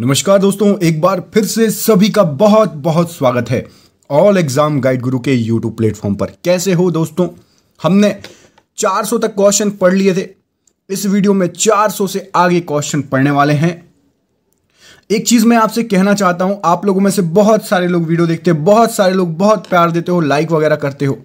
नमस्कार दोस्तों एक बार फिर से सभी का बहुत बहुत स्वागत है ऑल एग्जाम गाइड गुरु के यूट्यूब प्लेटफॉर्म पर कैसे हो दोस्तों हमने 400 तक क्वेश्चन पढ़ लिए थे इस वीडियो में 400 से आगे क्वेश्चन पढ़ने वाले हैं एक चीज मैं आपसे कहना चाहता हूं आप लोगों में से बहुत सारे लोग वीडियो देखते हो बहुत सारे लोग बहुत प्यार देते हो लाइक वगैरह करते हो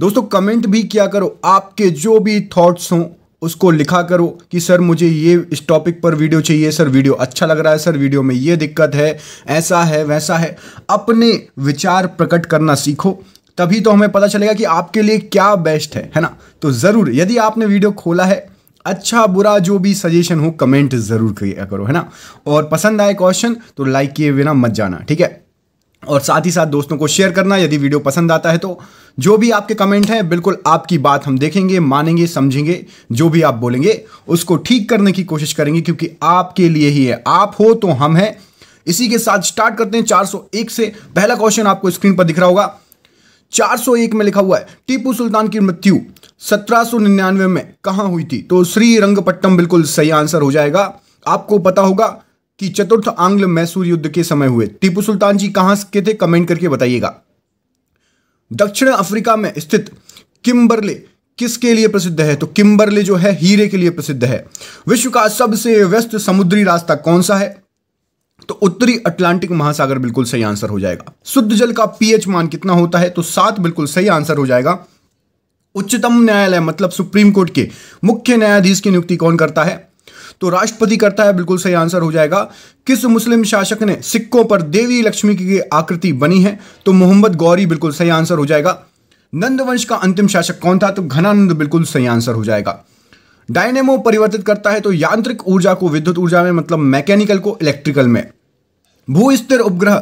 दोस्तों कमेंट भी किया करो आपके जो भी थॉट्स हों उसको लिखा करो कि सर मुझे ये इस टॉपिक पर वीडियो चाहिए सर वीडियो अच्छा लग रहा है सर वीडियो में ये दिक्कत है ऐसा है वैसा है अपने विचार प्रकट करना सीखो तभी तो हमें पता चलेगा कि आपके लिए क्या बेस्ट है है ना तो ज़रूर यदि आपने वीडियो खोला है अच्छा बुरा जो भी सजेशन हो कमेंट ज़रूर किया करो है ना और पसंद आए क्वेश्चन तो लाइक किए बिना मत जाना ठीक है और साथ ही साथ दोस्तों को शेयर करना यदि वीडियो पसंद आता है तो जो भी आपके कमेंट हैं बिल्कुल आपकी बात हम देखेंगे मानेंगे समझेंगे जो भी आप बोलेंगे उसको ठीक करने की कोशिश करेंगे क्योंकि आपके लिए ही है आप हो तो हम हैं इसी के साथ स्टार्ट करते हैं 401 से पहला क्वेश्चन आपको स्क्रीन पर दिख रहा होगा 401 में लिखा हुआ है टीपू सुल्तान की मृत्यु सत्रह में कहाँ हुई थी तो श्री बिल्कुल सही आंसर हो जाएगा आपको पता होगा कि चतुर्थ आंग्ल मैसूर युद्ध के समय हुए टीपू सुल्तान जी कहां के थे कमेंट करके बताइएगा दक्षिण अफ्रीका में स्थित किम्बरले किसके लिए प्रसिद्ध है तो किम्बरले जो है हीरे के लिए प्रसिद्ध है विश्व का सबसे व्यस्त समुद्री रास्ता कौन सा है तो उत्तरी अटलांटिक महासागर बिल्कुल सही आंसर हो जाएगा शुद्ध जल का पीएच मान कितना होता है तो सात बिल्कुल सही आंसर हो जाएगा उच्चतम न्यायालय मतलब सुप्रीम कोर्ट के मुख्य न्यायाधीश की नियुक्ति कौन करता है तो राष्ट्रपति करता है बिल्कुल सही आंसर हो जाएगा किस मुस्लिम शासक ने सिक्कों पर देवी लक्ष्मी की आकृति बनी है तो मोहम्मद गौरी बिल्कुल सही आंसर हो जाएगा नंदवंश का अंतिम शासक कौन था तो घनानंद बिल्कुल सही आंसर हो जाएगा डायनेमो परिवर्तित करता है तो यांत्रिक ऊर्जा को विद्युत ऊर्जा में मतलब मैकेनिकल को इलेक्ट्रिकल में भू स्थिर उपग्रह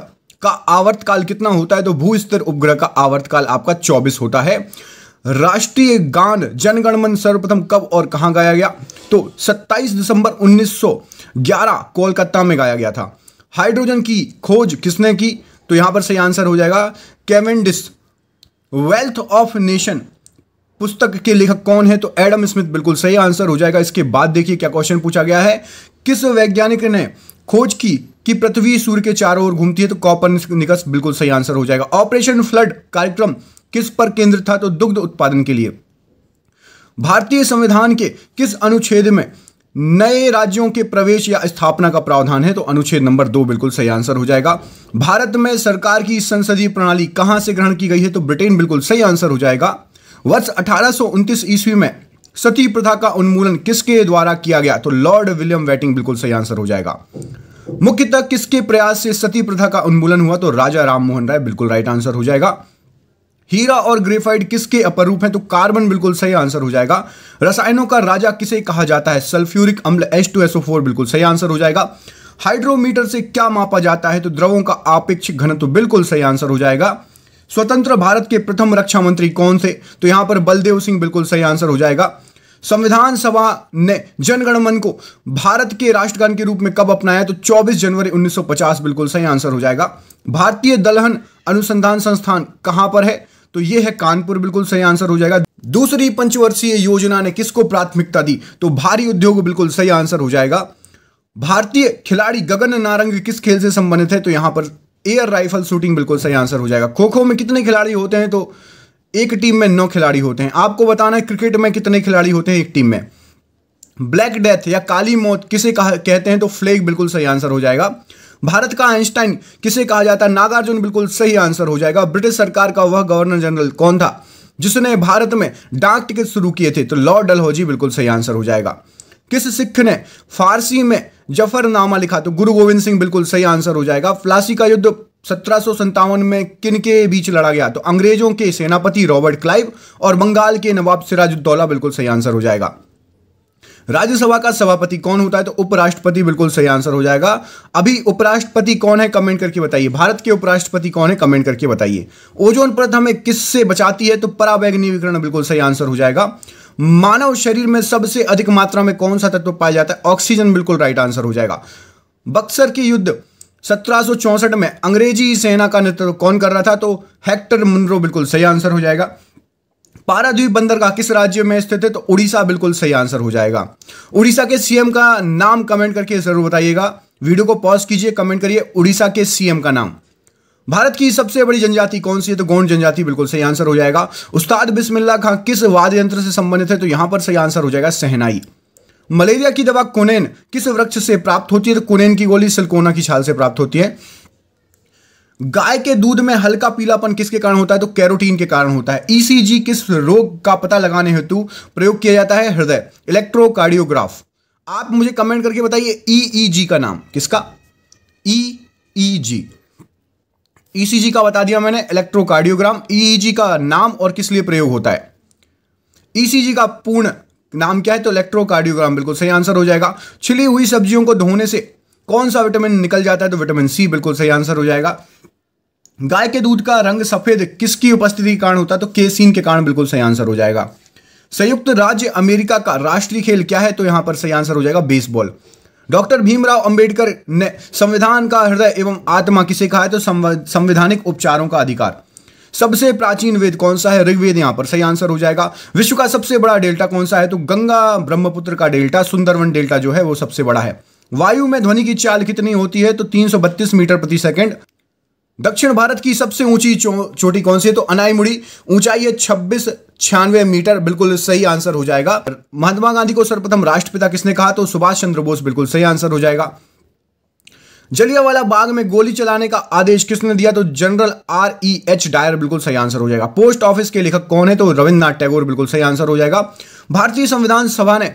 का आवर्तकाल कितना होता है तो भू स्थिर उपग्रह का आवर्तकाल आपका 24 होता है राष्ट्रीय गान जनगणमन सर्वप्रथम कब और कहा गाया गया तो 27 दिसंबर 1911 कोलकाता में गाया गया था हाइड्रोजन की खोज किसने की तो यहां पर सही आंसर हो जाएगा कैमेंडिस वेल्थ ऑफ नेशन पुस्तक के लेखक कौन है तो एडम स्मिथ बिल्कुल सही आंसर हो जाएगा इसके बाद देखिए क्या क्वेश्चन पूछा गया है किस वैज्ञानिक ने खोज की कि पृथ्वी सूर्य के चारों ओर घूमती है तो कॉपर निकस बिल्कुल सही आंसर हो जाएगा ऑपरेशन फ्लड कार्यक्रम किस पर केंद्रित था तो दुग्ध उत्पादन के लिए भारतीय संविधान के किस अनुच्छेद में नए राज्यों के प्रवेश या स्थापना का प्रावधान है तो अनुच्छेद नंबर दो बिल्कुल सही आंसर हो जाएगा भारत में सरकार की संसदीय प्रणाली कहां से ग्रहण की गई है तो ब्रिटेन बिल्कुल सही आंसर हो जाएगा वर्ष अठारह ईस्वी में सती प्रथा का उन्मूलन किसके द्वारा किया गया तो लॉर्ड विलियम वेटिंग बिल्कुल सही आंसर हो जाएगा मुख्यतः किसके प्रयास से सती प्रथा का उन्मूलन हुआ तो राजा राममोहन राय बिल्कुल राइट आंसर हो जाएगा हीरा और ग्रेफाइट किसके अपर रूप हैं तो कार्बन बिल्कुल सही आंसर हो जाएगा रसायनों का राजा किसे कहा जाता है सल्फ्यूरिक अम्ल फोर बिल्कुल सही आंसर हो जाएगा हाइड्रोमीटर से क्या मापा जाता है तो द्रवों का आपेक्षिक घनत्व बिल्कुल सही आंसर हो जाएगा स्वतंत्र भारत के प्रथम रक्षा मंत्री कौन थे तो यहां पर बलदेव सिंह बिल्कुल सही आंसर हो जाएगा संविधान सभा ने जनगणमन को भारत के राष्ट्रगान के रूप में कब अपनाया तो 24 जनवरी 1950 बिल्कुल सही आंसर हो जाएगा भारतीय दलहन अनुसंधान संस्थान कहां पर है तो ये है कानपुर बिल्कुल सही आंसर हो जाएगा दूसरी पंचवर्षीय योजना ने किसको प्राथमिकता दी तो भारी उद्योग बिल्कुल सही आंसर हो जाएगा भारतीय खिलाड़ी गगन नारंग किस खेल से संबंधित है तो यहां पर एयर राइफल शूटिंग बिल्कुल सही आंसर हो जाएगा खो खो में कितने खिलाड़ी होते हैं तो एक टीम में नौ खिलाड़ी होते हैं आपको बताना है क्रिकेट में कितने खिलाड़ी होते हैं एक टीम में ब्लैक डेथ या काली मौत किसे कहते हैं तो फ्लेग बिल्कुल सही आंसर हो जाएगा भारत का आइंस्टाइन किसे कहा जाता है नागार्जुन बिल्कुल सही आंसर हो जाएगा ब्रिटिश सरकार का वह गवर्नर जनरल कौन था जिसने भारत में डाक टिकट शुरू किए थे तो लॉर्ड डलहौजी बिल्कुल सही आंसर हो जाएगा किस सिख ने फारसी में जफरनामा लिखा तो गुरु गोविंद सिंह बिल्कुल सही आंसर हो जाएगा फ्लासी का युद्ध सत्रह में किन के बीच लड़ा गया तो अंग्रेजों के सेनापति रॉबर्ट क्लाइव और बंगाल के नवाब सिराजुद्दौला बिल्कुल सही आंसर हो जाएगा राज्यसभा का सभापति कौन होता है तो उपराष्ट्रपति बिल्कुल सही आंसर हो जाएगा अभी उपराष्ट्रपति कौन है कमेंट करके बताइए भारत के उपराष्ट्रपति कौन है कमेंट करके बताइए ओजोन परत हमें किससे बचाती है तो परावैग्नी विकरण बिल्कुल सही आंसर हो जाएगा मानव शरीर में सबसे अधिक मात्रा में कौन सा तत्व पाया जाता है ऑक्सीजन बिल्कुल राइट आंसर हो जाएगा बक्सर के युद्ध सत्रह में अंग्रेजी सेना का नेतृत्व कौन कर रहा था तो हेक्टर मुनरो बिल्कुल सही आंसर हो जाएगा पारादीप का किस राज्य में स्थित है तो उड़ीसा बिल्कुल सही आंसर हो जाएगा उड़ीसा के सीएम का नाम कमेंट करके जरूर बताइएगा वीडियो को पॉज कीजिए कमेंट करिए उड़ीसा के सीएम का नाम भारत की सबसे बड़ी जनजाति कौन सी है तो गौंड जनजाति बिल्कुल सही आंसर हो जाएगा उस्ताद बिस्मिल्ला खां किस वाद्य यंत्र से संबंधित है तो यहां पर सही आंसर हो जाएगा सहनाई मलेरिया की दवा कुनेन किस वृक्ष से प्राप्त होती है तो कुनेन की गोली सिलकोना की छाल से प्राप्त होती है गाय के दूध में हल्का पीलापन किसके कारण होता है तो कैरोटीन के कारण होता है ईसीजी e किस रोग का पता लगाने हेतु प्रयोग किया जाता है हृदय इलेक्ट्रोकार्डियोग्राफ आप मुझे कमेंट करके बताइए ईईजी e e का नाम किसका ईईजी ईसीजी का बता दिया मैंने इलेक्ट्रोकार्डियोग्राम ईईजी का नाम और किस लिए प्रयोग होता है ईसीजी का पूर्ण नाम क्या है तो इलेक्ट्रोकार्डियोग्राम बिल्कुल सही आंसर हो जाएगा छिली हुई सब्जियों को धोने से कौन सा विटामिन निकल जाता है तो विटामिन सी बिल्कुल सही आंसर हो जाएगा गाय के दूध का रंग सफेद किसकी उपस्थिति के कारण होता है तो केसीन के कारण बिल्कुल सही आंसर हो जाएगा संयुक्त राज्य अमेरिका का राष्ट्रीय खेल क्या है तो यहां पर सही आंसर हो जाएगा बेसबॉल डॉक्टर भीमराव अंबेडकर ने संविधान का हृदय एवं आत्मा किसे कहा है तो संवैधानिक उपचारों का अधिकार सबसे प्राचीन वेद कौन सा है ऋग्वेद यहां पर सही आंसर हो जाएगा विश्व का सबसे बड़ा डेल्टा कौन सा है तो गंगा ब्रह्मपुत्र का डेल्टा सुंदरवन डेल्टा जो है वो सबसे बड़ा है वायु में ध्वनि की चाल कितनी होती है तो 332 मीटर प्रति सेकंड दक्षिण भारत की सबसे ऊंची चोटी कौन सी है तो अनाईमुड़ी ऊंचाई है छब्बीस छियानवे मीटर बिल्कुल सही आंसर हो जाएगा महात्मा गांधी को सर्वप्रथम राष्ट्रपिता किसने कहा तो सुभाष चंद्र बोस बिल्कुल सही आंसर हो जाएगा जलियावाला बाग में गोली चलाने का आदेश किसने दिया तो General R E H Dyer बिल्कुल सही आंसर हो जाएगा पोस्ट ऑफिस के लेखक कौन है तो रविन्द्रनाथ टैगोर बिल्कुल सही आंसर हो जाएगा भारतीय संविधान सभा ने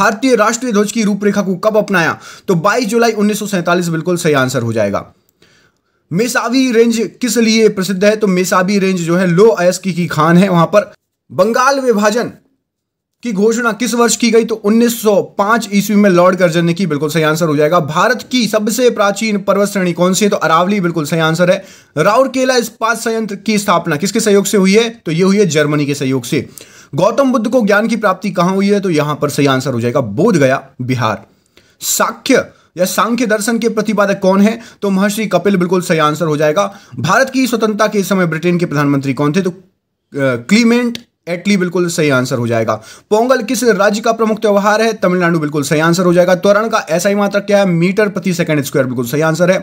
भारतीय राष्ट्रीय ध्वज की रूपरेखा को कब अपनाया तो 22 जुलाई उन्नीस बिल्कुल सही आंसर हो जाएगा मेसावी रेंज किस लिए प्रसिद्ध है तो मेसावी रेंज जो है लो अयस्क की खान है वहां पर बंगाल विभाजन की घोषणा किस वर्ष की गई तो 1905 ईस्वी में लॉर्ड कर्जन ने की बिल्कुल सही आंसर हो जाएगा भारत की सबसे प्राचीन पर्वत श्रेणी कौन सी है तो अरावली बिल्कुल सही आंसर है राउरकेला इस्पात संयंत्र की स्थापना किसके सहयोग से हुई है तो यह हुई है जर्मनी के सहयोग से गौतम बुद्ध को ज्ञान की प्राप्ति कहां हुई है तो यहां पर सही आंसर हो जाएगा बोध गया बिहार साख्य या सांख्य दर्शन के प्रतिपादक कौन है तो महर्षि कपिल बिल्कुल सही आंसर हो जाएगा भारत की स्वतंत्रता के समय ब्रिटेन के प्रधानमंत्री कौन थे तो क्लीमेंट एटली बिल्कुल सही आंसर हो जाएगा पोंगल किस राज्य का प्रमुख त्यौहार है तमिलनाडु बिल्कुल सही आंसर हो जाएगा त्वरण का ऐसा ही मात्रा क्या है मीटर प्रति सेकंड स्क्वायर बिल्कुल सही आंसर है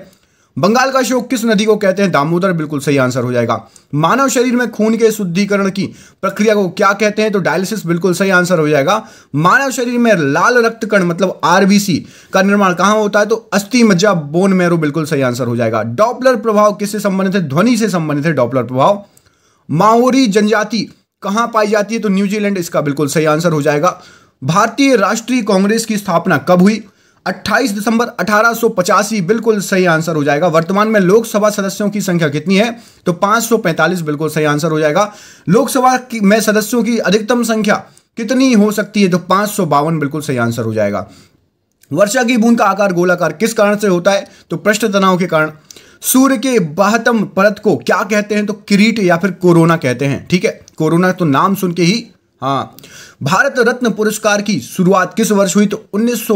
बंगाल का शोक किस नदी को कहते हैं दामोदर बिल्कुल सही आंसर हो जाएगा मानव शरीर में खून के शुद्धिकरण की प्रक्रिया को क्या कहते हैं तो डायलिसिस बिल्कुल सही आंसर हो जाएगा मानव शरीर में लाल कण मतलब आरबीसी का निर्माण कहां होता है तो अस्थि मज्जा बोन मैरो बिल्कुल सही आंसर हो जाएगा डॉपलर प्रभाव किससे संबंधित है ध्वनि से संबंधित है डॉपलर प्रभाव माओरी जनजाति कहां पाई जाती है तो न्यूजीलैंड इसका बिल्कुल सही आंसर हो जाएगा भारतीय राष्ट्रीय कांग्रेस की स्थापना कब हुई 28 दिसंबर अठारह बिल्कुल सही आंसर हो जाएगा वर्तमान में लोकसभा सदस्यों की संख्या कितनी है तो 545 बिल्कुल सही आंसर हो जाएगा लोकसभा में सदस्यों की अधिकतम संख्या कितनी हो सकती है तो पांच बिल्कुल सही आंसर हो जाएगा वर्षा की बूंद का आकार गोलाकार किस कारण से होता है तो पृष्ठ तनाव के कारण सूर्य के बाहतम परत को क्या कहते हैं तो किरीट या फिर कोरोना कहते हैं ठीक है कोरोना तो नाम सुन के ही हाँ भारत रत्न पुरस्कार की शुरुआत किस वर्ष हुई तो उन्नीस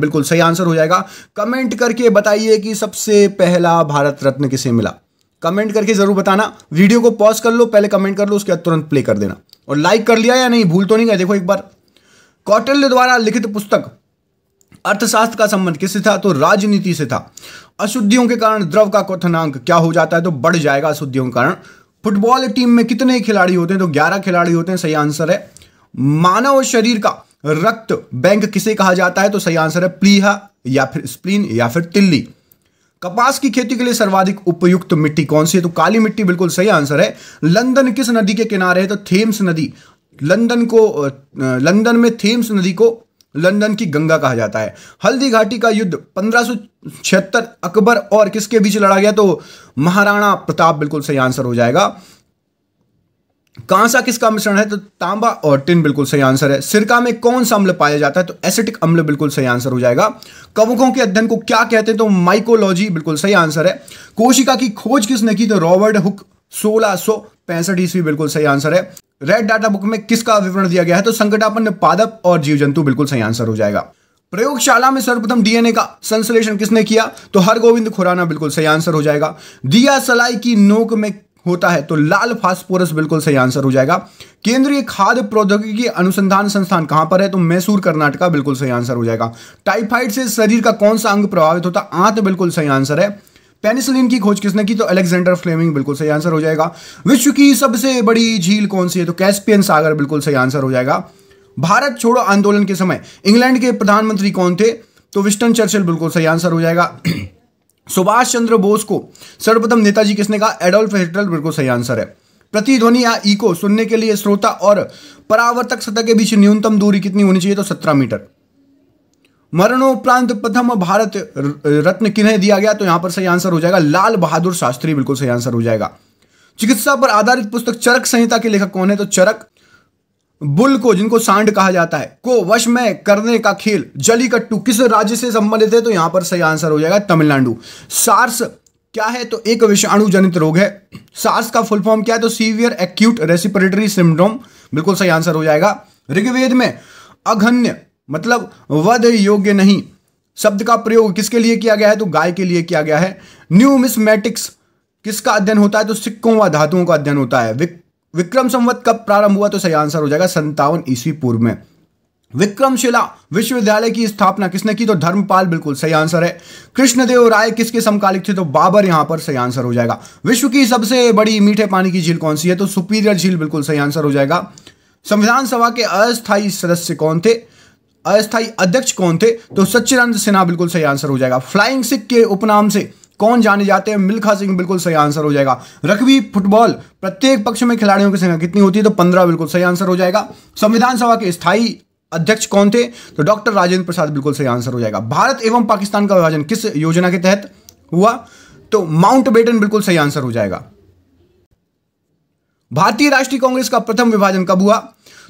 बिल्कुल सही आंसर हो जाएगा कमेंट करके बताइए कि सबसे पहला भारत रत्न किसे मिला कमेंट करके जरूर बताना वीडियो को पॉज कर लो पहले कमेंट कर लो उसके बाद तुरंत प्ले कर देना और लाइक कर लिया या नहीं भूल तो नहीं गए देखो एक बार कौटल्य द्वारा लिखित पुस्तक अर्थशास्त्र का संबंध किससे था तो राजनीति से था अशुद्धियों के कारण द्रव का क्वथनांक क्या हो जाता है तो बढ़ जाएगा अशुद्धियों के कारण फुटबॉल टीम में कितने खिलाड़ी होते हैं तो 11 खिलाड़ी होते हैं सही आंसर है मानव शरीर का रक्त बैंक किसे कहा जाता है तो सही आंसर है प्लीहा या फिर स्प्लीन या फिर तिल्ली कपास की खेती के लिए सर्वाधिक उपयुक्त मिट्टी कौन सी है तो काली मिट्टी बिल्कुल सही आंसर है लंदन किस नदी के किनारे है तो थेम्स नदी लंदन को लंदन में थेम्स नदी को लंदन की गंगा कहा जाता है हल्दी घाटी का युद्ध पंद्रह अकबर और किसके बीच लड़ा गया तो महाराणा प्रताप बिल्कुल सही आंसर हो जाएगा कांसा किसका मिश्रण है तो तांबा और टिन बिल्कुल सही आंसर है सिरका में कौन सा अम्ल पाया जाता है तो एसिटिक अम्ल बिल्कुल सही आंसर हो जाएगा कवकों के अध्ययन को क्या कहते हैं तो माइकोलॉजी बिल्कुल सही आंसर है कोशिका की खोज किसने की तो रॉबर्ट हुक सोलह ईस्वी बिल्कुल सही आंसर है रेड डाटा बुक में किसका विवरण दिया गया है तो संकटापन पादप और जीव जंतु बिल्कुल सही आंसर हो जाएगा प्रयोगशाला में सर्वप्रथम डीएनए का संश्लेषण किसने किया तो हर गोविंद खुराना बिल्कुल सही आंसर हो जाएगा दिया सलाई की नोक में होता है तो लाल फास्फोरस बिल्कुल सही आंसर हो जाएगा केंद्रीय खाद्य प्रौद्योगिकी अनुसंधान संस्थान कहां पर है तो मैसूर कर्नाटका बिल्कुल सही आंसर हो जाएगा टाइफाइड से शरीर का कौन सा अंग प्रभावित होता आंत बिल्कुल सही आंसर है पेनिसिलिन की खोज किसने की तो अलेक्जेंडर फ्लेमिंग बिल्कुल सही आंसर हो जाएगा विश्व की सबसे बड़ी झील कौन सी है तो कैस्पियन सागर बिल्कुल सही आंसर हो जाएगा भारत छोड़ो आंदोलन के समय इंग्लैंड के प्रधानमंत्री कौन थे तो विस्टन चर्चिल बिल्कुल सही आंसर हो जाएगा सुभाष चंद्र बोस को सर्वप्रथम नेताजी किसने कहा एडोल्फ हिटलर बिल्कुल सही आंसर है प्रतिध्वनि या इको सुनने के लिए श्रोता और परावर्तक सतह के बीच न्यूनतम दूरी कितनी होनी चाहिए तो सत्रह मीटर मरणोपरांत प्रथम भारत रत्न किन्हें दिया गया तो यहां पर सही आंसर हो जाएगा लाल बहादुर शास्त्री बिल्कुल सही आंसर हो जाएगा चिकित्सा पर आधारित पुस्तक चरक संहिता के लेखक कौन है तो चरक बुल को जिनको सांड कहा जाता है को वश में करने का खेल जलीकट्टू किस राज्य से संबंधित है तो यहां पर सही आंसर हो जाएगा तमिलनाडु सार्स क्या है तो एक विषाणु जनित रोग है सार्स का फुल फॉर्म क्या है तो सीवियर एक्यूट रेस्पिरेटरी सिंड्रोम बिल्कुल सही आंसर हो जाएगा ऋग्वेद में अघन्य मतलब वध योग्य नहीं शब्द का प्रयोग किसके लिए किया गया है तो गाय के लिए किया गया है न्यूमिस्मेटिक्स किसका अध्ययन होता है तो सिक्कों व धातुओं का अध्ययन होता है विक, विक्रम संवत कब प्रारंभ हुआ तो सही आंसर हो जाएगा संतावन ईस्वी पूर्व में विक्रमशिला विश्वविद्यालय की स्थापना किसने की तो धर्मपाल बिल्कुल सही आंसर है कृष्णदेव राय किसके समकालिक थे तो बाबर यहां पर सही आंसर हो जाएगा विश्व की सबसे बड़ी मीठे पानी की झील कौन सी है तो सुपीरियर झील बिल्कुल सही आंसर हो जाएगा संविधान सभा के अस्थायी सदस्य कौन थे अस्थाई अध्यक्ष कौन थे तो सच्चिदानंद सिन्हा बिल्कुल सही आंसर हो जाएगा फ्लाइंग सिख के उपनाम से कौन जाने जाते हैं मिल्खा सिंह बिल्कुल सही आंसर हो जाएगा रग्बी फुटबॉल प्रत्येक पक्ष में खिलाड़ियों की संख्या कितनी होती है तो पंद्रह बिल्कुल सही आंसर हो जाएगा संविधान सभा के स्थायी अध्यक्ष कौन थे तो डॉक्टर राजेंद्र प्रसाद बिल्कुल सही आंसर हो जाएगा भारत एवं पाकिस्तान का विभाजन किस योजना के तहत हुआ तो माउंट बेटन बिल्कुल सही आंसर हो जाएगा भारतीय राष्ट्रीय कांग्रेस का प्रथम विभाजन कब हुआ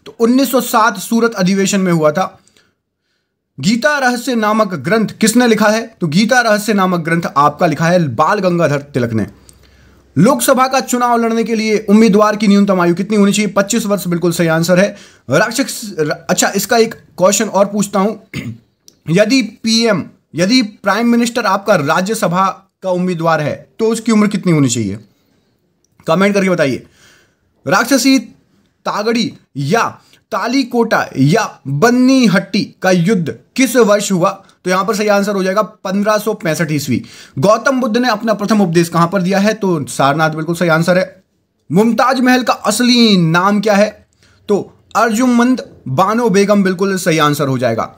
तो 1907 सूरत अधिवेशन में हुआ था गीता रहस्य नामक ग्रंथ किसने लिखा है तो गीता रहस्य नामक ग्रंथ आपका लिखा है बाल गंगाधर तिलक ने लोकसभा का चुनाव लड़ने के लिए उम्मीदवार की न्यूनतम आयु कितनी होनी चाहिए पच्चीस वर्ष बिल्कुल सही आंसर है राक्षस अच्छा इसका एक क्वेश्चन और पूछता हूं यदि पीएम यदि प्राइम मिनिस्टर आपका राज्यसभा का उम्मीदवार है तो उसकी उम्र कितनी होनी चाहिए कमेंट करके बताइए राक्षसी तागड़ी या तालीकोटा या बन्नी हट्टी का युद्ध किस वर्ष हुआ तो यहां पर सही आंसर हो जाएगा पंद्रह सौ पैंसठ ईस्वी गौतम बुद्ध ने अपना प्रथम उपदेश कहां पर दिया है तो सारनाथ बिल्कुल सही आंसर है मुमताज महल का असली नाम क्या है तो अर्जुमंद बानो बेगम बिल्कुल सही आंसर हो जाएगा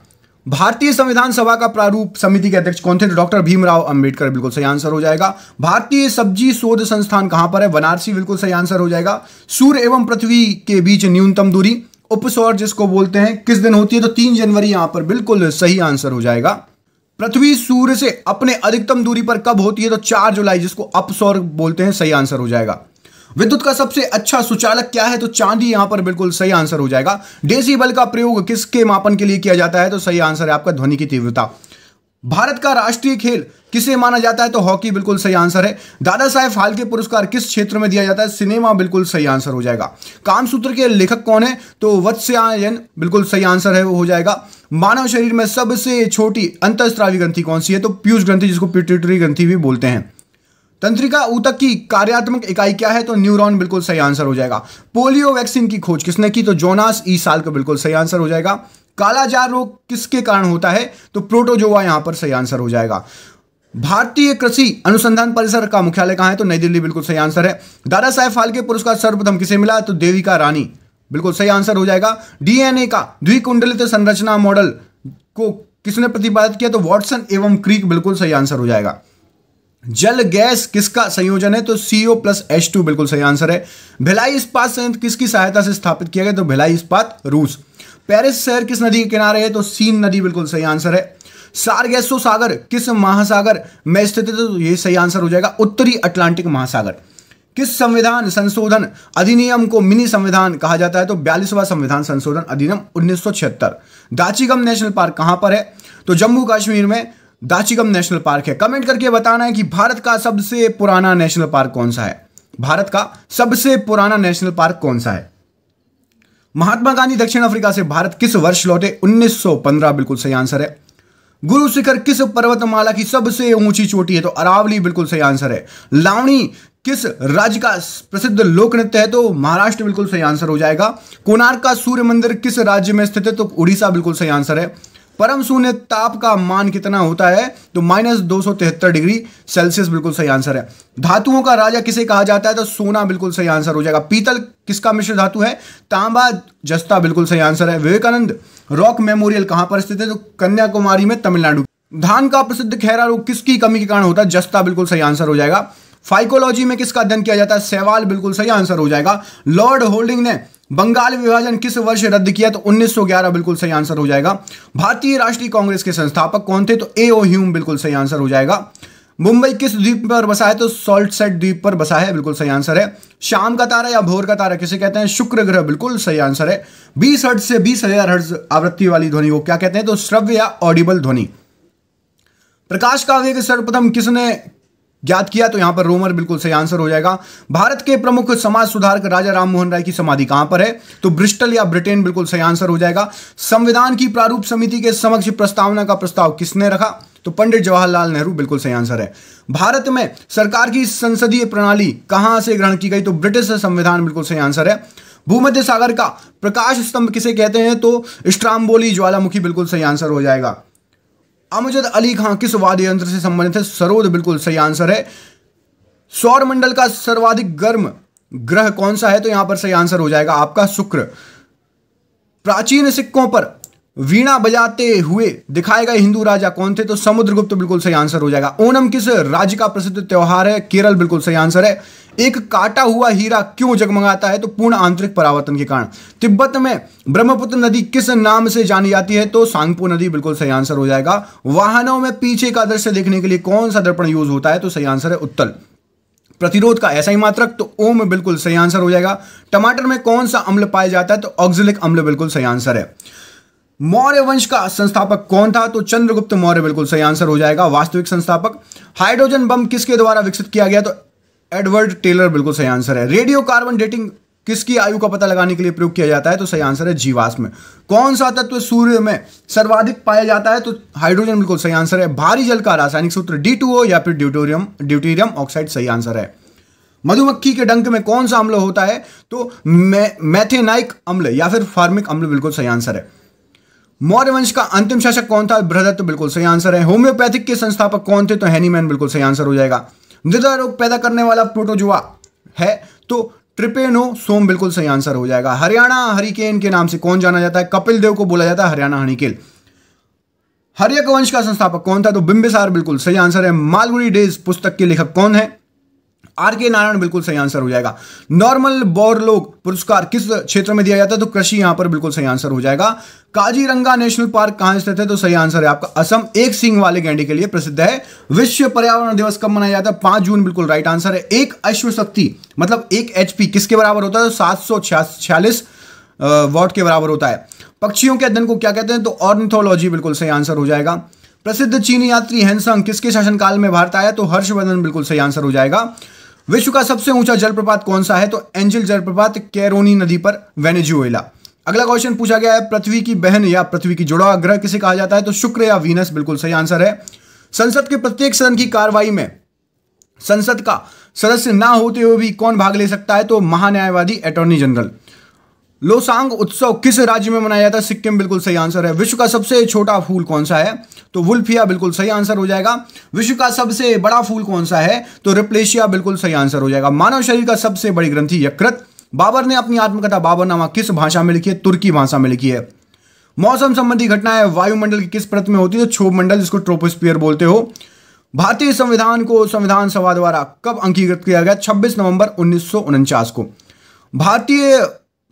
भारतीय संविधान सभा का प्रारूप समिति के अध्यक्ष कौन थे तो डॉक्टर भीमराव अंबेडकर बिल्कुल सही आंसर हो जाएगा भारतीय सब्जी शोध संस्थान कहां पर है बनारसी बिल्कुल सही आंसर हो जाएगा सूर्य एवं पृथ्वी के बीच न्यूनतम दूरी उपसौर जिसको बोलते हैं किस दिन होती है तो तीन जनवरी यहां पर बिल्कुल सही आंसर हो जाएगा पृथ्वी सूर्य से अपने अधिकतम दूरी पर कब होती है तो चार जुलाई जिसको अपसौर बोलते हैं सही आंसर हो जाएगा विद्युत का सबसे अच्छा सुचालक क्या है तो चांदी यहां पर बिल्कुल सही आंसर हो जाएगा बल का प्रयोग किसके मापन के लिए किया जाता है तो सही आंसर है आपका ध्वनि की तीव्रता भारत का राष्ट्रीय खेल किसे माना जाता है तो हॉकी बिल्कुल सही आंसर है दादा साहेब फाल्के पुरस्कार किस क्षेत्र में दिया जाता है सिनेमा बिल्कुल सही आंसर हो जाएगा कामसूत्र के लेखक कौन है तो वत्स्यायन बिल्कुल सही आंसर है वो हो जाएगा मानव शरीर में सबसे छोटी अंतस्त्रावी ग्रंथि कौन सी है तो पीयूष ग्रंथि जिसको पिट्यूटरी ग्रंथि भी बोलते हैं तंत्रिका ऊतक की कार्यात्मक इकाई क्या है तो न्यूरॉन बिल्कुल सही आंसर हो जाएगा पोलियो वैक्सीन की खोज किसने की तो जोनास ई साल का बिल्कुल सही आंसर हो जाएगा कालाजार रोग किसके कारण होता है तो प्रोटोजोवा यहां पर सही आंसर हो जाएगा भारतीय कृषि अनुसंधान परिसर का मुख्यालय कहां है तो नई दिल्ली बिल्कुल सही आंसर है दादा साहेब फालके पुरस्कार सर्वप्रथम किसे मिला तो देविका रानी बिल्कुल सही आंसर हो जाएगा डीएनए का द्विकुंडलित संरचना मॉडल को किसने प्रतिपादित किया तो वॉटसन एवं क्रीक बिल्कुल सही आंसर हो जाएगा जल गैस किसका संयोजन है तो सीओ प्लस एच टू बिल्कुल सही आंसर है भिलाई इस्पात संयंत्र किसकी सहायता से स्थापित किया गया तो भिलाई इस्पात रूस पेरिस शहर किस नदी के किनारे है तो सीन नदी बिल्कुल सही आंसर है सार्गेसो सागर किस महासागर में स्थित है तो ये सही आंसर हो जाएगा उत्तरी अटलांटिक महासागर किस संविधान संशोधन अधिनियम को मिनी संविधान कहा जाता है तो बयालीसवां संविधान संशोधन अधिनियम उन्नीस दाचीगम नेशनल पार्क कहां पर है तो जम्मू कश्मीर में दाचीगम नेशनल पार्क है कमेंट करके बताना है कि भारत का सबसे पुराना नेशनल पार्क कौन सा है भारत का सबसे पुराना नेशनल पार्क कौन सा है महात्मा गांधी दक्षिण अफ्रीका से भारत किस वर्ष लौटे 1915 बिल्कुल सही आंसर है गुरु शिखर किस पर्वतमाला की सबसे ऊंची चोटी है तो अरावली बिल्कुल सही आंसर है लावणी किस राज्य का प्रसिद्ध लोक नृत्य है तो महाराष्ट्र बिल्कुल सही आंसर हो जाएगा कोणार्क का सूर्य मंदिर किस राज्य में स्थित है तो उड़ीसा बिल्कुल सही आंसर है परम शून्य ताप का मान कितना होता है तो माइनस दो डिग्री सेल्सियस बिल्कुल सही आंसर है धातुओं का राजा किसे कहा जाता है तो सोना बिल्कुल सही आंसर हो जाएगा पीतल किसका मिश्र धातु है तांबा जस्ता बिल्कुल सही आंसर है विवेकानंद रॉक मेमोरियल कहां पर स्थित है तो कन्याकुमारी में तमिलनाडु धान का प्रसिद्ध खैरा रोग किसकी कमी के कारण होता है जस्ता बिल्कुल सही आंसर हो जाएगा फाइकोलॉजी में किसका अध्ययन किया जाता है सेवाल बिल्कुल सही आंसर हो जाएगा लॉर्ड होल्डिंग ने बंगाल विभाजन किस वर्ष रद्द किया तो 1911 बिल्कुल सही आंसर हो जाएगा भारतीय राष्ट्रीय कांग्रेस के संस्थापक कौन थे तो ए ओ ह्यूम बिल्कुल सही आंसर हो जाएगा मुंबई किस द्वीप पर बसा है तो सॉल्ट सेट द्वीप पर बसा है बिल्कुल सही आंसर है शाम का तारा या भोर का तारा किसे कहते हैं शुक्र ग्रह बिल्कुल सही आंसर है बीस हर्ट से बीस हजार हर्ट आवृत्ति वाली ध्वनि को क्या कहते हैं तो श्रव्य या ऑडिबल ध्वनि प्रकाश का वेग सर्वप्रथम किसने ज्ञात किया तो यहां पर रोमर बिल्कुल सही आंसर हो जाएगा भारत के प्रमुख समाज सुधारक राजा राममोहन राय की समाधि कहां पर है तो ब्रिस्टल या ब्रिटेन बिल्कुल सही आंसर हो जाएगा संविधान की प्रारूप समिति के समक्ष प्रस्तावना का प्रस्ताव किसने रखा तो पंडित जवाहरलाल नेहरू बिल्कुल सही आंसर है भारत में सरकार की संसदीय प्रणाली कहां से ग्रहण की गई तो ब्रिटिश संविधान बिल्कुल सही आंसर है भूमध्य सागर का प्रकाश स्तंभ किसे कहते हैं तो स्ट्राम्बोली ज्वालामुखी बिल्कुल सही आंसर हो जाएगा अमजद अली खां किस वाद्य यंत्र से संबंधित है सरोद बिल्कुल सही आंसर है सौर मंडल का सर्वाधिक गर्म ग्रह कौन सा है तो यहां पर सही आंसर हो जाएगा आपका शुक्र प्राचीन सिक्कों पर वीणा बजाते हुए दिखाए गए हिंदू राजा कौन थे तो समुद्रगुप्त बिल्कुल सही आंसर हो जाएगा ओनम किस राज्य का प्रसिद्ध त्यौहार है केरल बिल्कुल सही आंसर है एक काटा हुआ हीरा क्यों जगमगाता है तो पूर्ण आंतरिक परावर्तन के कारण तिब्बत में ब्रह्मपुत्र नदी किस नाम से जानी जाती है तो सांगपो नदी बिल्कुल सही आंसर हो जाएगा वाहनों में पीछे का दृश्य देखने के लिए कौन सा दर्पण यूज होता है तो सही आंसर है उत्तल प्रतिरोध का ऐसा ही मात्रक तो ओम बिल्कुल सही आंसर हो जाएगा टमाटर में कौन सा अम्ल पाया जाता है तो ऑक्सिलिक अम्ल बिल्कुल सही आंसर है मौर्य वंश का संस्थापक कौन था तो चंद्रगुप्त मौर्य बिल्कुल सही आंसर हो जाएगा वास्तविक संस्थापक हाइड्रोजन बम किसके द्वारा विकसित किया गया तो एडवर्ड टेलर बिल्कुल सही आंसर है रेडियो कार्बन डेटिंग किसकी आयु का पता लगाने के लिए प्रयोग किया जाता है तो सही आंसर है जीवाश्म कौन सा तत्व सूर्य में सर्वाधिक पाया जाता है तो हाइड्रोजन बिल्कुल सही आंसर है भारी जल का रासायनिक सूत्र डी या फिर ड्यूटोरियम ड्यूटेरियम ऑक्साइड सही आंसर है मधुमक्खी के डंक में कौन सा अम्ल होता है तो मै, मैथेनाइक अम्ल या फिर फार्मिक अम्ल बिल्कुल सही आंसर है मौर्य वंश का अंतिम शासक कौन था बृहदत्त बिल्कुल सही आंसर है होम्योपैथिक के संस्थापक कौन थे तो हैनीमैन बिल्कुल सही आंसर हो जाएगा मृदा रोग पैदा करने वाला प्रोटोजुआ है तो ट्रिपेनो सोम बिल्कुल सही आंसर हो जाएगा हरियाणा हरिकेन के नाम से कौन जाना जाता है कपिल देव को बोला जाता है हरियाणा हनिकेल हरियक वंश का संस्थापक कौन था तो बिंबिसार बिल्कुल सही आंसर है मालगुड़ी डेज पुस्तक के लेखक कौन है आर के नारायण बिल्कुल सही आंसर हो जाएगा नॉर्मल बोरलोक पुरस्कार किस क्षेत्र में दिया जाता है तो कृषि यहां पर बिल्कुल सही आंसर हो जाएगा काजीरंगा नेशनल पार्क कहां स्थित है तो सही आंसर है आपका असम एक सिंह वाले गैंडी के लिए प्रसिद्ध है विश्व पर्यावरण दिवस कब मनाया जाता है पांच जून बिल्कुल राइट आंसर है एक अश्व शक्ति मतलब एक एचपी किसके बराबर होता है तो सात सौ छियालीस वॉट के बराबर होता है पक्षियों के अध्ययन को क्या कहते हैं तो ऑर्निथोलॉजी बिल्कुल सही आंसर हो जाएगा प्रसिद्ध चीनी यात्री हेनसंग किसके शासनकाल में भारत आया तो हर्षवर्धन बिल्कुल सही आंसर हो जाएगा विश्व का सबसे ऊंचा जलप्रपात कौन सा है तो एंजिल जलप्रपात कैरोनी नदी पर वेनेजुएला अगला क्वेश्चन पूछा गया है पृथ्वी की बहन या पृथ्वी की जुड़वा ग्रह किसे कहा जाता है तो शुक्र या वीनस बिल्कुल सही आंसर है संसद के प्रत्येक सदन की कार्रवाई में संसद का सदस्य ना होते हुए भी कौन भाग ले सकता है तो महान्यायवादी अटॉर्नी जनरल लोसांग उत्सव किस राज्य में मनाया जाता है सिक्किम बिल्कुल सही आंसर है विश्व का सबसे छोटा फूल कौन सा है तो वुल्फिया बिल्कुल सही आंसर हो जाएगा विश्व का सबसे बड़ा फूल कौन सा है तो रिप्लेशिया बिल्कुल सही आंसर हो जाएगा मानव शरीर का सबसे बड़ी ग्रंथी यकृत बाबर ने अपनी आत्मकथा बाबरनामा किस भाषा में लिखी है तुर्की भाषा में लिखी है मौसम संबंधी घटनाएं वायुमंडल की किस प्रत में होती है छोभ तो क्षोभ मंडल जिसको ट्रोपोस्पियर बोलते हो भारतीय संविधान को संविधान सभा द्वारा कब अंकीकृत किया गया 26 नवंबर उन्नीस को भारतीय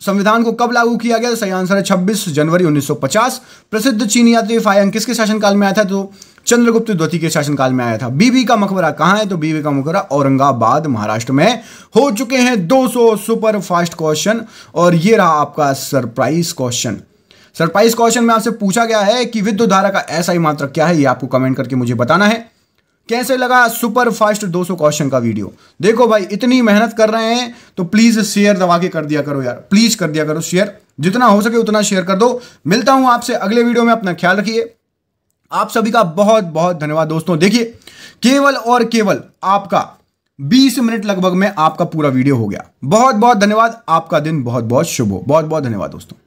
संविधान को कब लागू किया गया सही आंसर है 26 जनवरी 1950 प्रसिद्ध चीनी यात्री फायंग किसके शासनकाल में आया था तो चंद्रगुप्त द्वितीय के शासनकाल में आया था बीबी का मकबरा कहाँ है तो बीबी का मकबरा औरंगाबाद महाराष्ट्र में हो चुके हैं 200 सुपर फास्ट क्वेश्चन और ये रहा आपका सरप्राइज क्वेश्चन सरप्राइज क्वेश्चन में आपसे पूछा गया है कि विद्युत धारा का ऐसा ही मात्र क्या है ये आपको कमेंट करके मुझे बताना है कैसे लगा सुपर फास्ट 200 क्वेश्चन का वीडियो देखो भाई इतनी मेहनत कर रहे हैं तो प्लीज शेयर दबा के कर दिया करो यार प्लीज कर दिया करो शेयर जितना हो सके उतना शेयर कर दो मिलता हूं आपसे अगले वीडियो में अपना ख्याल रखिए आप सभी का बहुत बहुत धन्यवाद दोस्तों देखिए केवल और केवल आपका 20 मिनट लगभग में आपका पूरा वीडियो हो गया बहुत बहुत धन्यवाद आपका दिन बहुत बहुत शुभ हो बहुत बहुत धन्यवाद दोस्तों